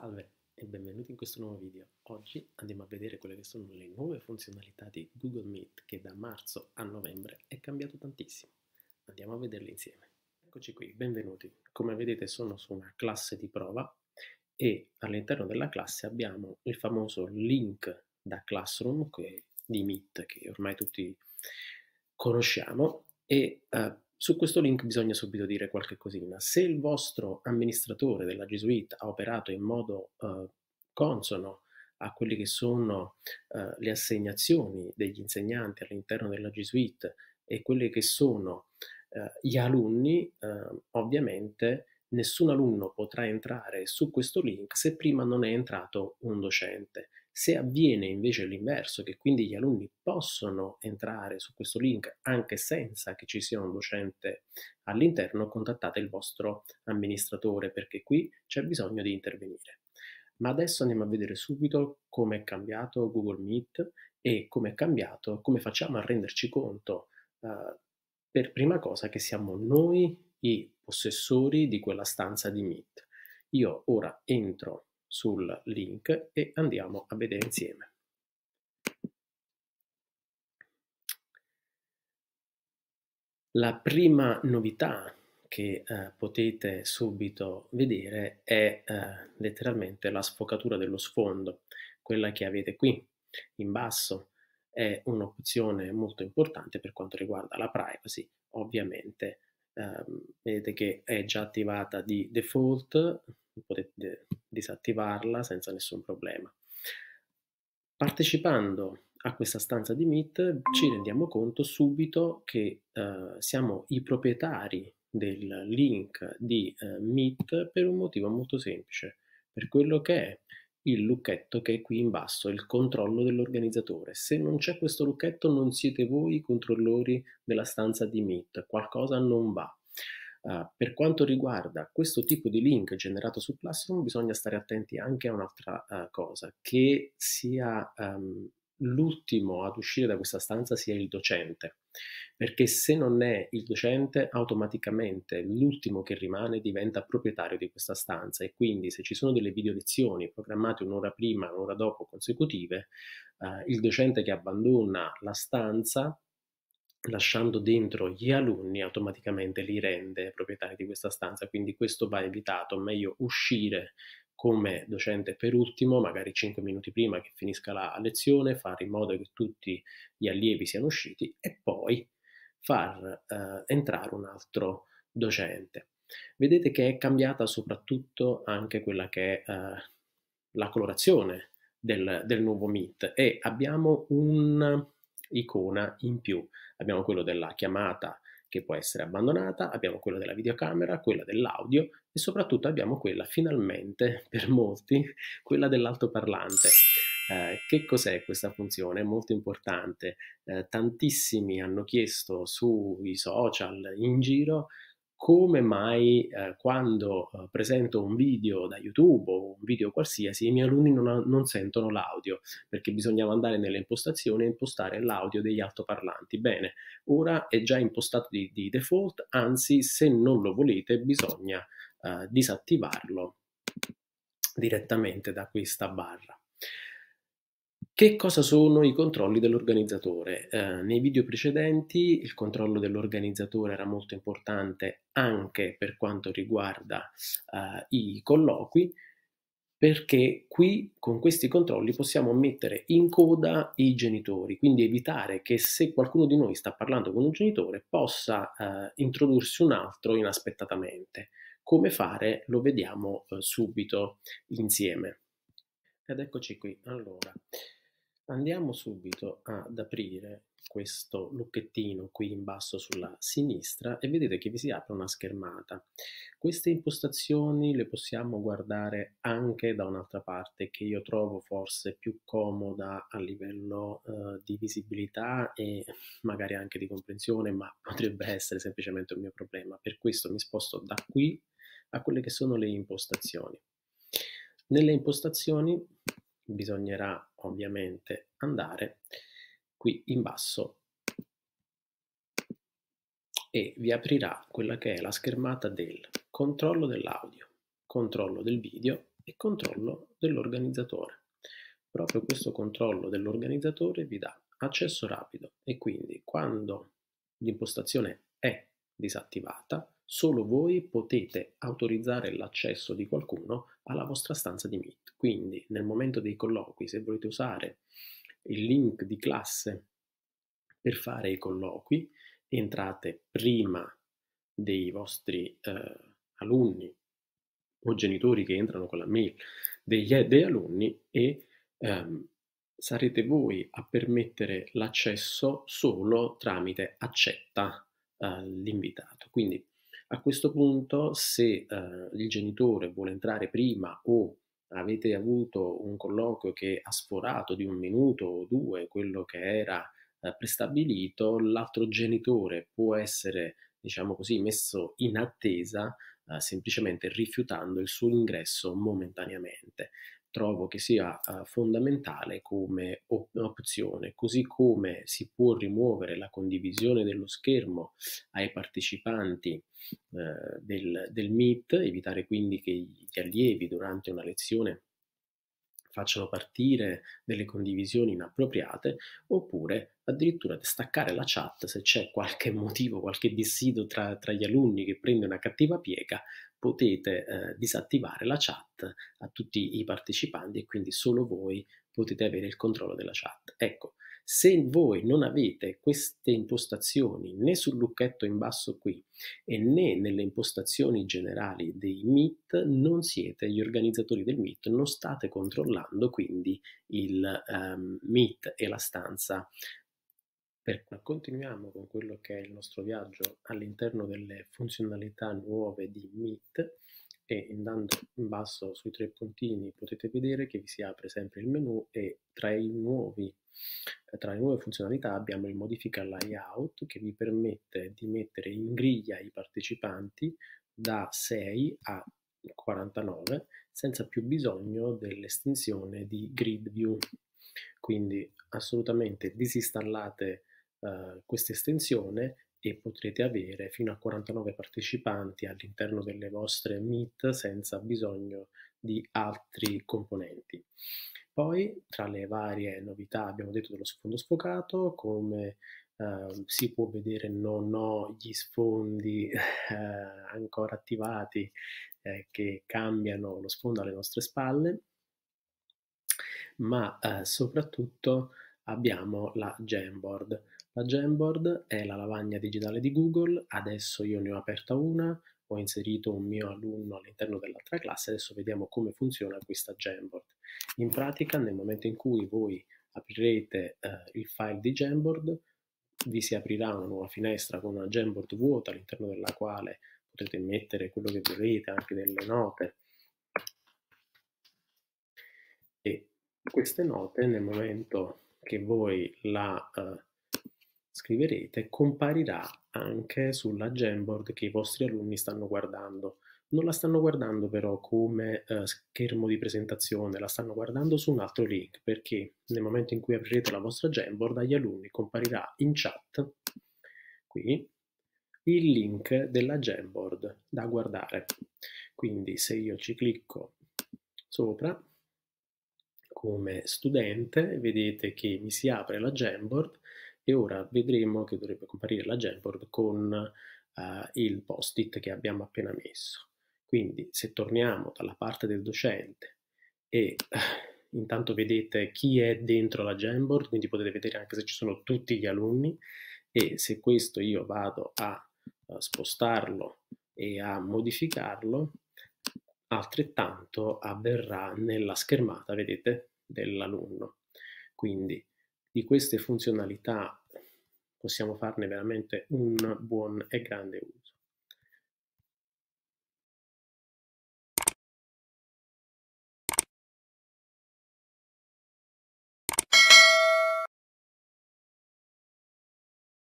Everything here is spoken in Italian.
Salve e benvenuti in questo nuovo video. Oggi andiamo a vedere quelle che sono le nuove funzionalità di Google Meet che da marzo a novembre è cambiato tantissimo. Andiamo a vederle insieme. Eccoci qui, benvenuti. Come vedete sono su una classe di prova e all'interno della classe abbiamo il famoso link da Classroom di Meet che ormai tutti conosciamo e eh, su questo link bisogna subito dire qualche cosina. Se il vostro amministratore della G Suite ha operato in modo eh, consono a quelle che sono eh, le assegnazioni degli insegnanti all'interno della G Suite e quelle che sono eh, gli alunni, eh, ovviamente nessun alunno potrà entrare su questo link se prima non è entrato un docente se avviene invece l'inverso, che quindi gli alunni possono entrare su questo link anche senza che ci sia un docente all'interno, contattate il vostro amministratore perché qui c'è bisogno di intervenire. Ma adesso andiamo a vedere subito come è cambiato Google Meet e come è cambiato, come facciamo a renderci conto eh, per prima cosa che siamo noi i possessori di quella stanza di Meet. Io ora entro sul link e andiamo a vedere insieme. La prima novità che eh, potete subito vedere è eh, letteralmente la sfocatura dello sfondo, quella che avete qui in basso è un'opzione molto importante per quanto riguarda la privacy, ovviamente ehm, vedete che è già attivata di default disattivarla senza nessun problema. Partecipando a questa stanza di Meet ci rendiamo conto subito che eh, siamo i proprietari del link di eh, Meet per un motivo molto semplice, per quello che è il lucchetto che è qui in basso, il controllo dell'organizzatore. Se non c'è questo lucchetto non siete voi i controllori della stanza di Meet, qualcosa non va. Uh, per quanto riguarda questo tipo di link generato su Classroom, bisogna stare attenti anche a un'altra uh, cosa, che sia um, l'ultimo ad uscire da questa stanza sia il docente, perché se non è il docente, automaticamente l'ultimo che rimane diventa proprietario di questa stanza e quindi se ci sono delle video lezioni programmate un'ora prima, un'ora dopo consecutive, uh, il docente che abbandona la stanza lasciando dentro gli alunni automaticamente li rende proprietari di questa stanza, quindi questo va evitato, meglio uscire come docente per ultimo, magari 5 minuti prima che finisca la lezione, fare in modo che tutti gli allievi siano usciti e poi far eh, entrare un altro docente. Vedete che è cambiata soprattutto anche quella che è eh, la colorazione del, del nuovo Meet e abbiamo un, icona in più. Abbiamo quello della chiamata che può essere abbandonata, abbiamo quello della videocamera, quella dell'audio e soprattutto abbiamo quella finalmente per molti, quella dell'altoparlante. Eh, che cos'è questa funzione? È molto importante. Eh, tantissimi hanno chiesto sui social in giro come mai eh, quando eh, presento un video da YouTube o un video qualsiasi i miei alunni non, non sentono l'audio, perché bisognava andare nelle impostazioni e impostare l'audio degli altoparlanti. Bene, ora è già impostato di, di default, anzi se non lo volete bisogna eh, disattivarlo direttamente da questa barra. Che cosa sono i controlli dell'organizzatore? Eh, nei video precedenti il controllo dell'organizzatore era molto importante anche per quanto riguarda eh, i colloqui, perché qui con questi controlli possiamo mettere in coda i genitori, quindi evitare che se qualcuno di noi sta parlando con un genitore possa eh, introdursi un altro inaspettatamente. Come fare lo vediamo eh, subito insieme. Ed eccoci qui. Allora, andiamo subito ad aprire questo lucchettino qui in basso sulla sinistra e vedete che vi si apre una schermata. Queste impostazioni le possiamo guardare anche da un'altra parte che io trovo forse più comoda a livello eh, di visibilità e magari anche di comprensione, ma potrebbe essere semplicemente un mio problema. Per questo mi sposto da qui a quelle che sono le impostazioni. Nelle impostazioni bisognerà ovviamente andare qui in basso e vi aprirà quella che è la schermata del controllo dell'audio, controllo del video e controllo dell'organizzatore. Proprio questo controllo dell'organizzatore vi dà accesso rapido e quindi quando l'impostazione è disattivata, solo voi potete autorizzare l'accesso di qualcuno alla vostra stanza di Meet. Quindi nel momento dei colloqui, se volete usare il link di classe per fare i colloqui, entrate prima dei vostri eh, alunni o genitori che entrano con la mail degli, degli alunni e ehm, sarete voi a permettere l'accesso solo tramite accetta eh, l'invitato. Quindi a questo punto se eh, il genitore vuole entrare prima o avete avuto un colloquio che ha sforato di un minuto o due quello che era eh, prestabilito, l'altro genitore può essere, diciamo così, messo in attesa eh, semplicemente rifiutando il suo ingresso momentaneamente trovo che sia eh, fondamentale come opzione, così come si può rimuovere la condivisione dello schermo ai partecipanti eh, del, del Meet, evitare quindi che gli allievi durante una lezione facciano partire delle condivisioni inappropriate, oppure addirittura staccare la chat se c'è qualche motivo, qualche dissido tra, tra, gli alunni che prende una cattiva piega, potete eh, disattivare la chat a tutti i partecipanti e quindi solo voi potete avere il controllo della chat. Ecco, se voi non avete queste impostazioni né sul lucchetto in basso qui e né nelle impostazioni generali dei Meet, non siete gli organizzatori del Meet, non state controllando quindi il um, Meet e la stanza per continuiamo con quello che è il nostro viaggio all'interno delle funzionalità nuove di Meet e andando in basso sui tre puntini potete vedere che vi si apre sempre il menu e tra, nuovi, tra le nuove funzionalità abbiamo il modifica layout che vi permette di mettere in griglia i partecipanti da 6 a 49 senza più bisogno dell'estensione di grid view quindi assolutamente disinstallate eh, questa estensione e potrete avere fino a 49 partecipanti all'interno delle vostre meet senza bisogno di altri componenti. Poi tra le varie novità abbiamo detto dello sfondo sfocato, come eh, si può vedere non ho gli sfondi eh, ancora attivati eh, che cambiano lo sfondo alle nostre spalle, ma eh, soprattutto abbiamo la Jamboard. La Jamboard è la lavagna digitale di Google, adesso io ne ho aperta una, ho inserito un mio alunno all'interno dell'altra classe, adesso vediamo come funziona questa Jamboard. In pratica nel momento in cui voi aprirete eh, il file di Jamboard, vi si aprirà una nuova finestra con una Jamboard vuota all'interno della quale potete mettere quello che volete, anche delle note. E queste note nel momento che voi la eh, scriverete comparirà anche sulla Jamboard che i vostri alunni stanno guardando. Non la stanno guardando però come eh, schermo di presentazione, la stanno guardando su un altro link perché nel momento in cui aprirete la vostra Jamboard agli alunni comparirà in chat qui il link della Jamboard da guardare. Quindi se io ci clicco sopra come studente, vedete che mi si apre la Jamboard e ora vedremo che dovrebbe comparire la Jamboard con eh, il post-it che abbiamo appena messo. Quindi se torniamo dalla parte del docente e eh, intanto vedete chi è dentro la Jamboard, quindi potete vedere anche se ci sono tutti gli alunni e se questo io vado a, a eh, spostarlo e a modificarlo, Altrettanto avverrà nella schermata, vedete, dell'alunno. Quindi di queste funzionalità possiamo farne veramente un buon e grande uso.